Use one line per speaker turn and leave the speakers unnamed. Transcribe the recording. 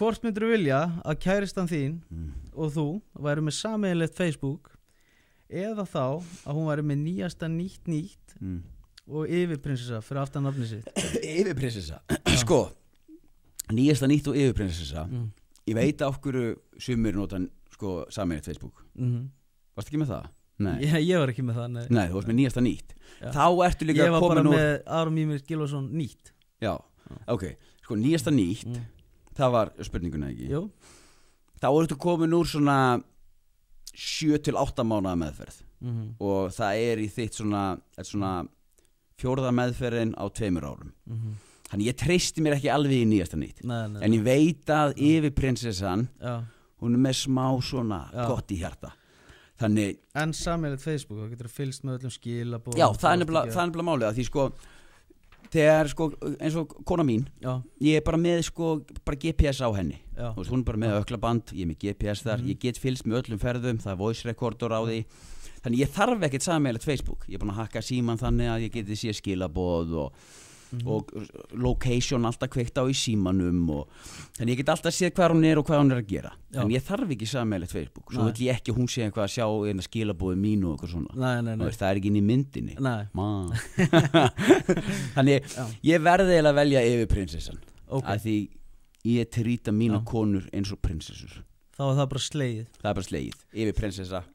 Hvort myndur þú vilja að kæristan þín mm. og þú væri með sameigilegt Facebook eða þá að hún væri með nýjasta nýtt nýtt mm. og yfirprinsessa fyrir aftan nafni sitt? yfirprinsessa?
sko, nýjasta nýtt og yfirprinsessa mm. ég veit af hverju sumir notan sko, sameigilegt Facebook -hmm. Varst ekki með það? Nei. Ég, ég var ekki með það, nei. Nei, þú varst með nýjasta nýtt. Já. Þá ertu líka að koma nú... Ég var bara með
Arum Ímir Gilvarsson nýtt.
Já, ok. Sko, nýjasta nýtt mm það var spurninguna ekki Jú. þá ertu komin úr svona 7-8 mánuða meðferð mm -hmm. og það er í þitt svona, svona fjórða meðferðin á tveimur árum mm -hmm. þannig ég treysti mér ekki alveg í nýjasta nýtt nei, nei, en ég veit að nei. Mhm. yfir prinsessan Já. hún er með smá svona Já. gott í hjarta þannig
en samilegt Facebook, þú getur að fylgst með öllum skil já, það er nefnilega
málið að því sko þegar sko eins og kona mín Já. ég er bara með sko bara GPS á henni veist, hún er bara með öklaband, ég er með GPS þar mm. ég get fylst með öllum ferðum, það er voice recorder á því þannig ég þarf ekkert sameilegt Facebook ég er búin að hakka síman þannig að ég geti síðan skilabóð og mm. og uh, location alltaf kveikt á í símanum og þannig ég get alltaf séð hvað hún er og hvað hún er að gera já. en ég þarf ekki sammeilegt Facebook svo vill ég ekki hún sé eitthvað að sjá eina skilabóði mín og eitthvað svona nei, nei, nei. Veist, það er ekki inn í myndinni þannig já. ég verði eiginlega að velja yfir prinsessan okay. af því ég trýta mína já. konur eins og prinsessur
þá er það bara sleið
það er bara sleið yfir prinsessa